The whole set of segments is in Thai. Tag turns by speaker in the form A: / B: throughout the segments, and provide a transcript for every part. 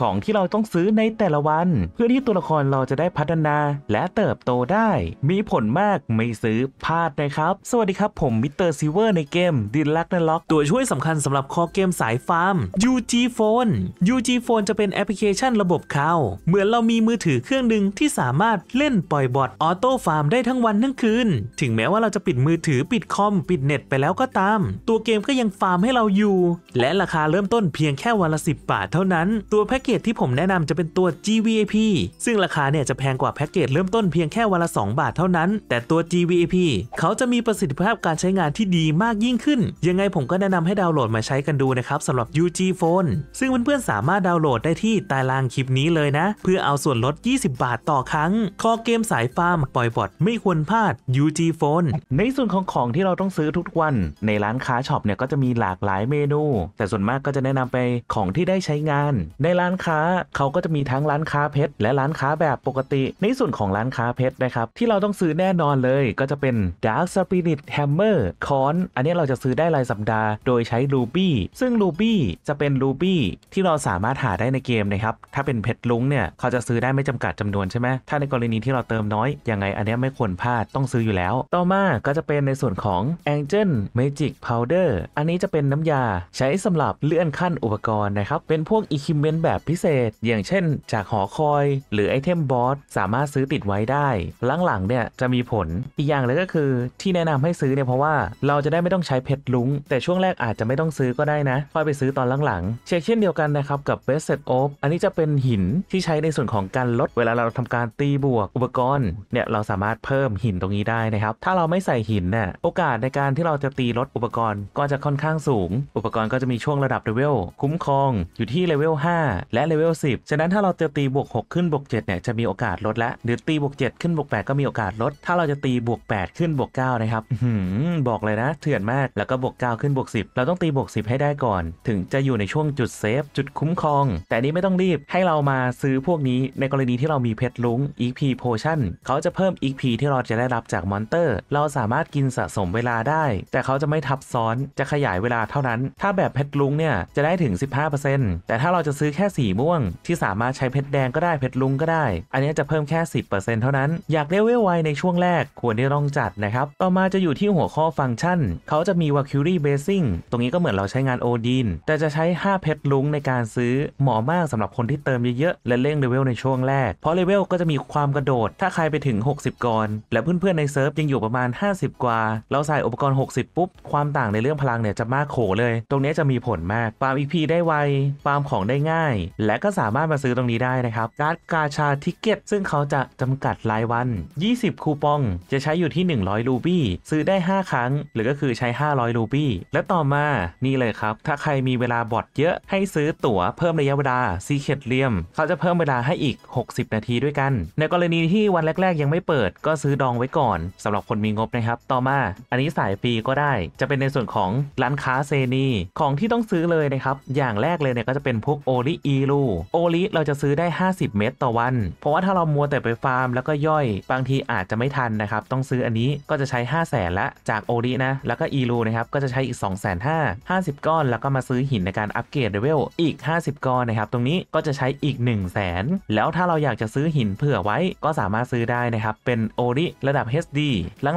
A: ของ ที่เราต้องซื้อในแต่ละวัน เพื่อที่ตัวละครเราจะได้พัฒนาและเติบโตได้ มีผลมากไม่ซื้อพลาด นะ ครับ สวัสดีครับผม มิสเตอร์ ซิเวอร์ ในเกม ดินลักนันล็อกตัว ช่วยสำคัญสำหรับ คอ เกมสาย ฟาร์ม UG Phone UG Phone จะเป็นแอปพลิเคชันระบบเขาเหมือนเรามีมือถือเครื่องหนึ่งที่สามารถเล่นปล่อยบอทออโต้ฟาร์มได้ทั้งวันทั้งคืนถึงแม้ว่าเราจะปิดมือถือปิดคอม ปิดเน็ตไปแล้วก็ตาม ตัวเกมก็ยังฟาร์มให้เราอยู่และราคาเริ่มต้นเพียงแค่วันละ10บาทเท่านั้นตัวแพ็กเกจที่ผมแนะนำจะเป็นตัว GVAP ซึ่งราคาเนี่ยจะแพงกว่าแพ็กเกจเริ่มต้นเพียงแค่วันละ 2 บาทเท่านั้น แต่ตัว GVAP เขาจะมีประสิทธิภาพการใช้งานที่ดีมากยิ่งขึ้น ยังไงผมก็แนะนำให้ดาวน์โหลดมาใช้กันดูนะครับสำหรับ UG Phone ซึ่งเพื่อนๆสามารถดาวน์โหลดได้ที่ใต้ล่างคลิปนี้เลยนะ เพื่อเอาส่วนลด 20 บาทต่อครั้ง คอเกมสายฟาร์มปล่อยบอดไม่ควรพลาด UG Phone ในส่วนของของที่เราต้องซื้อทุกวัน ในร้านค้าช็อปเนี่ยก็จะมีหลากหลายเมนู แต่ส่วนมากก็จะแนะนำไปของที่ได้ใช้งาน ในร้านค้า เขาก็จะมีทั้งร้านค้าเพชร และร้านค้าแบบปกติ ในส่วนของร้านค้าเพชรนะครับที่เราต้องซื้อแน่นอนเลยก็จะเป็น Dark Spirit Hammer คอน อันนี้เราจะซื้อได้รายสัปดาห์โดยใช้ Ruby ซึ่ง Ruby จะเป็น Ruby ที่เราสามารถหาได้ในเกม นะครับ ถ้าเป็นเพชรลุงเนี่ยเขาจะซื้อได้ไม่จำกัดจำนวนใช่ไหมถ้าในกรณีที่เราเติมน้อยยังไง อันนี้ไม่ควรพลาดต้องซื้ออยู่แล้ว ต่อมาก็จะเป็นในส่วนของ Angel Magic Powder อันนี้จะเป็นน้ำยาใช้สำหรับเลื่อนขั้นอุปกรณ์นะครับเป็นพวกอิคิมเมนแบบพิเศษอย่างเช่นจากหอคอยหรือไอเทมบอสสามารถซื้อติดไว้ได้ หลังๆเนี่ยจะมีผลอีกอย่างเลยก็คือที่แนะนำให้ซื้อเนี่ยเพราะว่าเราจะได้ไม่ต้องใช้เพชรลุงแต่ช่วงแรกอาจจะไม่ต้องซื้อก็ได้นะค่อยไปซื้อตอนหลังๆเช่นเช่นเดียวกันนะครับ กับเ b e ตโอฟอันนี้จะเป็นหินที่ใช้ในส่วนของการลด เวลาเราทำการตีบวกอุปกรณ์เนี่ยเราสามารถเพิ่มหินตรงนี้ได้นะครับ ถ้าเราไม่ใส่หินเนี่ยโอกาสในการที่เราจะตีลดอุปกรณ์ก็จะค่อนข้างสูง อุปกรณ์ก็จะมีช่วงระดับเลเวลคุ้มครองอยู่ที่เลเวล5และเลเวล10ฉะนั้นถ้าเราจะตีบวก 6 ขึ้นบวก 7 เนี่ย จะมีโอกาสลดละ หรือตีบวก 7 ขึ้นบวก 8 ก็มีโอกาสลด ถ้าเราจะตีบวก 8 ขึ้นบวก 9 นะครับบอกเลยนะเถื่อนมาก แล้วก็บวก 9 ขึ้นบวก 10เราต้องตีบวก 10 ให้ได้ก่อน ถึงจะอยู่ในช่วงจุดเซฟจุดคุ้มครอง แต่นี้ไม่ต้องรีบ ให้เรามาซื้อพวกนี้ในกรณีที่เรามีเพชรลุง EP Potion เขาจะเพิ่ม EP ที่เราจะได้รับจากมอนเตอร์ เราสามารถกินสะสมเวลาได้ แต่เขาจะไม่ทับซ้อน จะขยายเวลาเท่านั้น ถ้าแบบเพชรลุงเนี่ยจะได้ถึง 15%แต่ถ้าเราจะซื้อแค่ีม่วง ที่สามารถใช้เพชรแดงก็ได้เพชรลุงก็ได้ อันนี้จะเพิ่มแค่ 10%เท่านั้น อยากเลเวลไวในช่วงแรกควรที่ต้องจัดนะครับ ต่อมาจะอยู่ที่หัวข้อฟังก์ชัน เขาจะมีว v คิ k y ี่เบสซิ่ง ตรงนี้ก็เหมือนเราใช้งานโอดิน แต่จะใช้ 5 เพชรลุงในการซื้อ เหมาะมากสำหรับคนที่เติมเยอะๆ และเร่งเลเวลในช่วงแรก เพราะเลเวลก็จะมีความกระโดด ถ้าใครไปถึง 60 ก่อน และเพื่อนๆในเซิร์ฟยังอยู่ประมาณ 50 กว่า เราใส่อุปกรณ์ 60 ปุ๊บ ความต่างในเรื่องพลังเนี่ยจะมากโขเลย ตรงนี้จะมีผลมากฟาร์มอีพีได้ไวฟาร์มของได้ง่ายและก็สามารถมาซื้อตรงนี้ได้นะครับ การ์ดกาชาทิเก็ตซึ่งเขาจะจำกัดรายวัน 20 คูปองจะใช้อยู่ที่ 100รูบี้ซื้อได้ 5 ครั้ง หรือก็คือใช้ 500รูบี้และต่อมานี่เลยครับ ถ้าใครมีเวลาบอดเยอะ ให้ซื้อตั๋วเพิ่มระยะเวลาซีเคดเลียม เขาจะเพิ่มเวลาให้อีก 60 นาทีด้วยกัน ในกรณีที่วันแรก ๆ ยังไม่เปิดก็ซื้อดองไว้ก่อน สำหรับคนมีงบนะครับต่อมา อันนี้สายฟรีก็ได้จะเป็นในส่วนของร้านค้าเซนีของที่ต้องซื้อเลยนะครับอย่างแรกเลยเนี่ยก็จะเป็นพวกโอริอีลูโอลิเราจะซื้อได้50 เม็ดต่อวัน เพราะว่าถ้าเรามัวแต่ไปฟาร์มแล้วก็ย่อยบางทีอาจจะไม่ทันนะครับต้องซื้ออันนี้ก็จะใช้5 0 0 0 0นละจากโอลินะแล้วก็อีรูนะครับก็จะใช้อีก2 5 0 0ส50 ก้อน แล้วก็มาซื้อหินในการอัปเกรดเลเวลอีก 50 ก้อนนะครับตรงนี้ก็จะใช้อีก 1 0 0 0 0แสนแล้วถ้าเราอยากจะซื้อหินเผื่อไว้ก็สามารถซื้อได้นะครับเป็นโอลิระดับ HD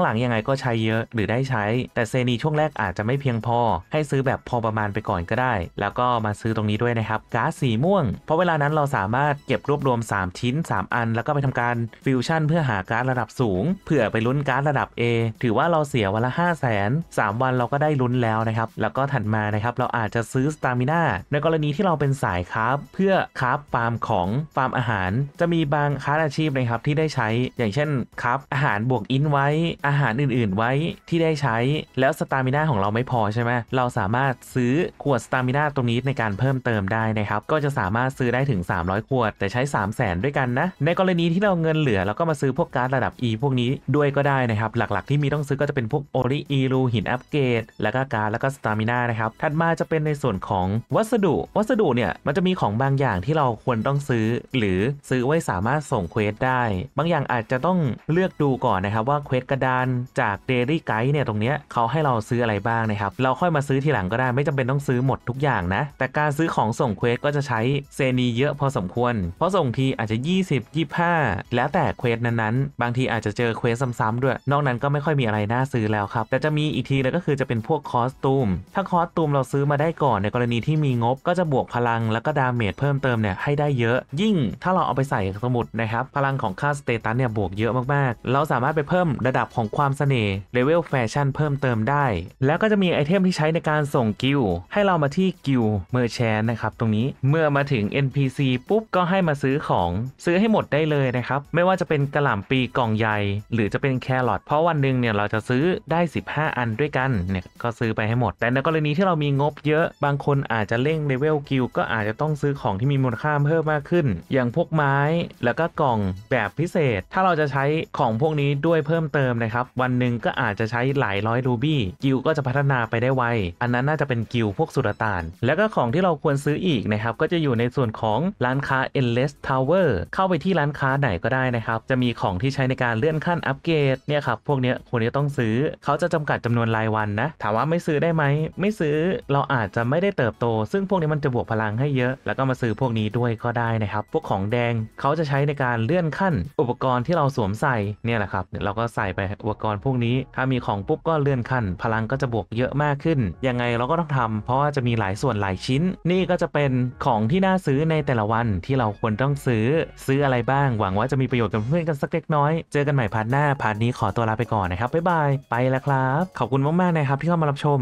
A: หลังๆยังไงก็ใช้เยอะหรือได้ใช้ แต่เซนีช่วงแรกอาจจะไม่เพียงพอให้ซื้อแบบพอประมาณไปก่อนก็ได้ แล้วก็มาซื้อตรงนี้ด้วยนะครับก๊าซสีม่ว่วงเพราะเวลานั้นเราสามารถเก็บรวบรวม 3 ชิ้น 3 อัน แล้วก็ไปทำการฟิวชั่น เพื่อหาการ์ดระดับสูง เพื่อไปลุ้นการ์ดระดับ A ถือว่าเราเสียวันละ 5 0 0แสน3วันเราก็ได้ลุ้นแล้วนะครับแล้วก็ถัดมานะครับเราอาจจะซื้อสตามิน่าในกรณีที่เราเป็นสายครับเพื่อครับฟาร์มของฟาร์มอาหาร จะมีบางค้าอาชีพนะครับที่ได้ใช้อย่างเช่นครับอาหารบวกอินไว้อาหารอื่น ๆไว้ที่ได้ใช้ แล้วสตามิน่าของเราไม่พอใช่ไหมเราสามารถซื้อขวดสตามิน่าตรงนี้ในการเพิ่มเติมได้นะครับ ก็จะสามารถซื้อได้ถึง300ขวดแต่ใช้ 3 0 0 0 0นด้วยกันนะ ในกรณีที่เราเงินเหลือเราก็มาซื้อพวกการ์ดระดับ E พวกนี้ด้วยก็ได้นะครับ หลักๆ ที่มีต้องซื้อก็จะเป็นพวกโอริอีรูหินอัปเกรดแล้วก็การ์ดแล้วก็สตามิน่านะครับถัดมาจะเป็นในส่วนของวัสดุวัสดุเนี่ยมันจะมีของบางอย่างที่เราควรต้องซื้อ หรือซื้อไว้สามารถส่งเควสได้ บางอย่างอาจจะต้องเลือกดูก่อนนะครับว่าเควสกระดานจากเดลี่ไกด์เนี่ยตรงเนี้ยเขาให้เราซื้ออะไรบ้างนะครับ เราค่อยมาซื้อทีหลังก็ได้ไม่จำเป็นต้องซื้อหมดทุกอย่างนะ แต่การซื้อของส่งเควสก็จะใช้เซนีเยอะพอสมควร เพราะส่งทีอาจจะ 20 25 แล้วแต่เควสนั้นๆ บางทีอาจจะเจอเควสซ้ำๆด้วย นอกนั้นก็ไม่ค่อยมีอะไรน่าซื้อแล้วครับ แต่จะมีอีกทีเลยก็คือจะเป็นพวกคอสตูม ถ้าคอสตูมเราซื้อมาได้ก่อนในกรณีที่มีงบก็จะบวกพลังแล้วก็ดาเมจเพิ่มเติมเนี่ยให้ได้เยอะ ยิ่งถ้าเราเอาไปใส่สมุดนะครับ พลังของค่าสเตตัสเนี่ยบวกเยอะมากๆ เราสามารถไปเพิ่มระดับของความเสน่ห์เลเวลแฟชั่นเพิ่มเติมได้ แล้วก็จะมีไอเทมที่ใช้ในการส่งกิลให้เรามาที่กิลเมอร์แชนนะครับตรงนี้เมื่อมามาถึง NPC ปุ๊บ ก็ให้มาซื้อของซื้อให้หมดได้เลยนะครับ ไม่ว่าจะเป็นกระหล่ำปีกล่องใหญ่หรือจะเป็นแครอทเพราะวันหนึ่งเนี่ยเราจะซื้อได้ 15 อันด้วยกันเนี่ยก็ซื้อไปให้หมด แต่ในกรณีที่เรามีงบเยอะ บางคนอาจจะเร่งเลเวลกิลก็อาจจะต้องซื้อของที่มีมูลค่าเพิ่มมากขึ้น อย่างพวกไม้แล้วก็กล่องแบบพิเศษ ถ้าเราจะใช้ของพวกนี้ด้วยเพิ่มเติมนะครับวันหนึ่งก็อาจจะใช้หลายร้อยรูบี้กิลก็จะพัฒนาไปได้ไวอันนั้นน่าจะเป็นกิลพวกสุดตานแล้วก็ของที่เราควรซื้ออีกนะครับก็จะอยู่อยู่ในส่วนของร้านค้า Endless Tower เข้าไปที่ร้านค้าไหนก็ได้นะครับ จะมีของที่ใช้ในการเลื่อนขั้นอัปเกรดเนี่ยครับ พวกนี้ควรจะต้องซื้อเขาจะจำกัดจำนวนรายวันนะถามว่าไม่ซื้อได้ไหมไม่ซื้อเราอาจจะไม่ได้เติบโต ซึ่งพวกนี้มันจะบวกพลังให้เยอะ แล้วก็มาซื้อพวกนี้ด้วยก็ได้ นะครับ พวกของแดงเขาจะใช้ในการเลื่อนขั้น อุปกรณ์ที่เราสวมใส่เนี่ยแหละครับเราก็ใส่ไปอุปกรณ์พวกนี้ถ้ามีของปุ๊บก็เลื่อนขั้น พลังก็จะบวกเยอะมากขึ้นยังไงเราก็ต้องทำ เพราะว่าจะมีหลายส่วนหลายชิ้น นี่ก็จะเป็นของที่ที่น่าซื้อในแต่ละวันที่เราควรต้องซื้อ ซื้ออะไรบ้าง หวังว่าจะมีประโยชน์กับเพื่อนกันสักเล็กน้อย เจอกันใหม่พาร์ทหน้าพาร์ทนี้ขอตัวลาไปก่อนนะครับ บ๊ายบาย ไปแล้วครับ ขอบคุณมากๆนะครับที่เข้ามารับชม